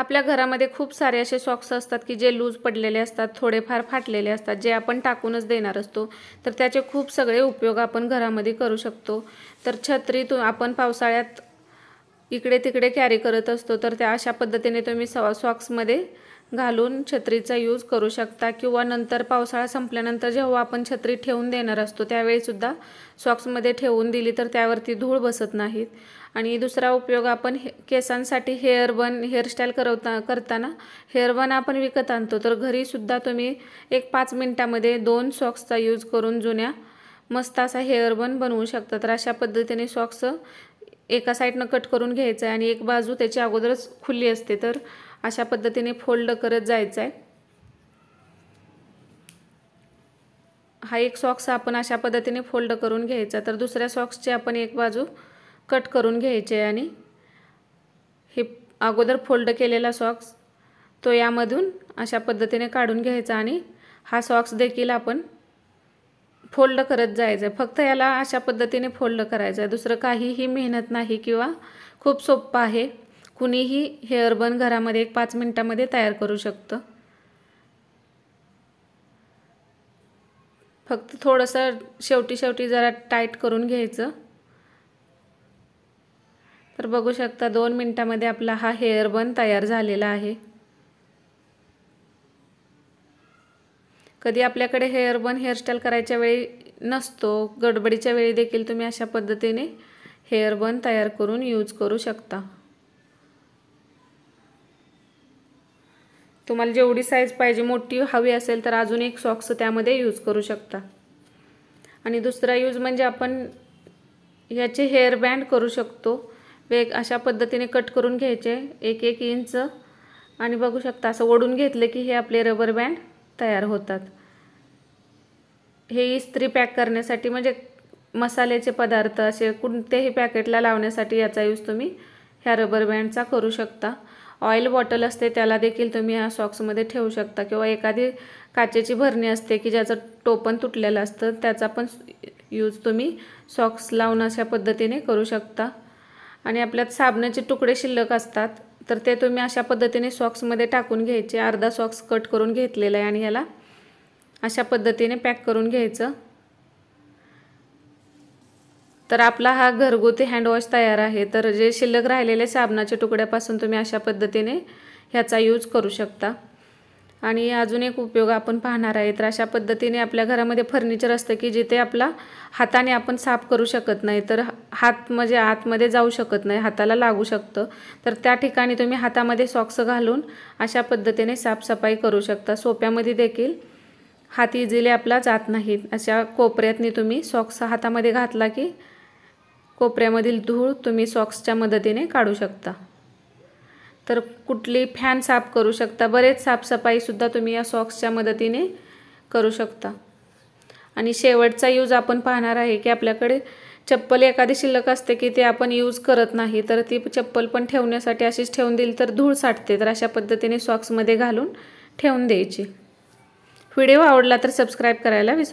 आपल्या घरामध्ये खूप सारे असे सॉक्स असतात की जे लूज पडलेले असतात थोडेफार फाटलेले असतात जे आपण टाकूनच देणार असतो तर त्याचे खूप सगळे उपयोग आपण घरामध्ये करू शकतो तर छत्री तू आपण पावसाळ्यात इकडे तिकडे कॅरी करत असतो तर त्या अशा पद्धतीने तुम्ही सवा सॉक्समध्ये घालून छत्रीचा यूज करू शकता किंवा नंतर पावसाळा संपल्यानंतर जेव्हा आपण छत्री ठेवून देणार असतो त्यावेळीसुद्धा सॉक्समध्ये ठेवून दिली तर त्यावरती धूळ बसत नाहीत आणि दुसरा उपयोग आपण हे केसांसाठी हेअर बन हेअरस्टाईल करवता करताना हेअर बन आपण विकत आणतो तर घरीसुद्धा तुम्ही एक पाच मिनटामध्ये दोन सॉक्सचा यूज करून जुन्या मस्त असा हेअर बन बनवू शकता तर अशा पद्धतीने सॉक्स एका साईडनं कट करून घ्यायचं आहे आणि एक बाजू त्याची अगोदरच खुली असते तर अशा पद्धतीने फोल्ड करत जायचं आहे हा एक सॉक्स आपण अशा पद्धतीने फोल्ड करून घ्यायचा तर दुसऱ्या सॉक्सची आपण एक बाजू कट करून घ्यायचे आणि हे अगोदर फोल्ड केलेला सॉक्स तो यामधून अशा पद्धतीने काढून घ्यायचा आणि हा सॉक्स देखील आपण फोल्ड करत जायचं आहे फक्त याला अशा पद्धतीने फोल्ड करायचा आहे दुसरं काहीही मेहनत नाही किंवा खूप सोप्पं आहे कुणीही हेअरबन घरामध्ये एक पाच मिनटामध्ये तयार करू शकतं फक्त थोडंसं शेवटी शेवटी जरा टाईट करून घ्यायचं तर बघू शकता दोन मिनटामध्ये आपला हा हेअरबन तयार झालेला आहे कधी आपल्याकडे हेअरबन हेअरस्टाईल करायच्या वेळी नसतो गडबडीच्या वेळी देखील तुम्ही अशा पद्धतीने हेअरबन तयार करून यूज करू शकता तुम्हाला जेवढी साईज पाहिजे मोठी हवी असेल तर अजून एक सॉक्स त्यामध्ये यूज करू शकता आणि दुसरा यूज म्हणजे आपण याचे हेअर बँड करू शकतो वेग अशा पद्धतीने कट करून घ्यायचे एक एक इंच आणि बघू शकता असं ओढून घेतलं की हे आपले रबर बँड तयार होतात हे इस्त्री पॅक करण्यासाठी म्हणजे मसाल्याचे पदार्थ असे कोणतेही पॅकेटला लावण्यासाठी याचा यूज तुम्ही ह्या रबर बँडचा करू शकता ऑइल बॉटल असते त्याला देखील तुम्ही ह्या सॉक्समध्ये ठेवू शकता किंवा एखादी काचेची भरणी असते की ज्याचं टोपण तुटलेलं असतं त्याचा पण यूज तुम्ही सॉक्स लावून अशा पद्धतीने करू शकता आणि आपल्यात साबणाचे तुकडे शिल्लक असतात तर ते तुम्ही अशा पद्धतीने सॉक्समध्ये टाकून घ्यायचे अर्धा सॉक्स कट करून घेतलेला आहे आणि याला अशा पद्धतीने पॅक करून घ्यायचं तर आपला हा घरगुती हँडवॉश तयार आहे तर जे शिल्लक राहिलेले साबणाच्या तुकड्यापासून तुम्ही अशा पद्धतीने ह्याचा यूज करू शकता आणि अजून एक उपयोग आपण पाहणार आहे तर अशा पद्धतीने आपल्या घरामध्ये फर्निचर असतं की जिथे आपला हाताने आपण साफ करू शकत नाही तर हात म्हणजे आतमध्ये जाऊ शकत नाही हाताला लागू शकतं तर त्या ठिकाणी तुम्ही हातामध्ये सॉक्स घालून अशा पद्धतीने साफसफाई करू शकता सोप्यामध्ये देखील हात इझिली आपला जात नाहीत अशा कोपऱ्यातनी तुम्ही सॉक्स हातामध्ये घातला की कोपऱ्यामधील धूळ तुम्ही सॉक्सच्या मदतीने काढू शकता तर कुठली फॅन साफ करू शकता बरेच साफसफाईसुद्धा तुम्ही या सॉक्सच्या मदतीने करू शकता आणि शेवटचा यूज आपण पाहणार आहे की आपल्याकडे चप्पल एखादी शिल्लक असते की ते आपण यूज करत नाही तर ती चप्पल पण ठेवण्यासाठी अशीच ठेवून दिली तर धूळ साठते तर अशा पद्धतीने सॉक्समध्ये घालून ठेवून द्यायची व्हिडिओ आवडला तर सबस्क्राईब करायला विसरू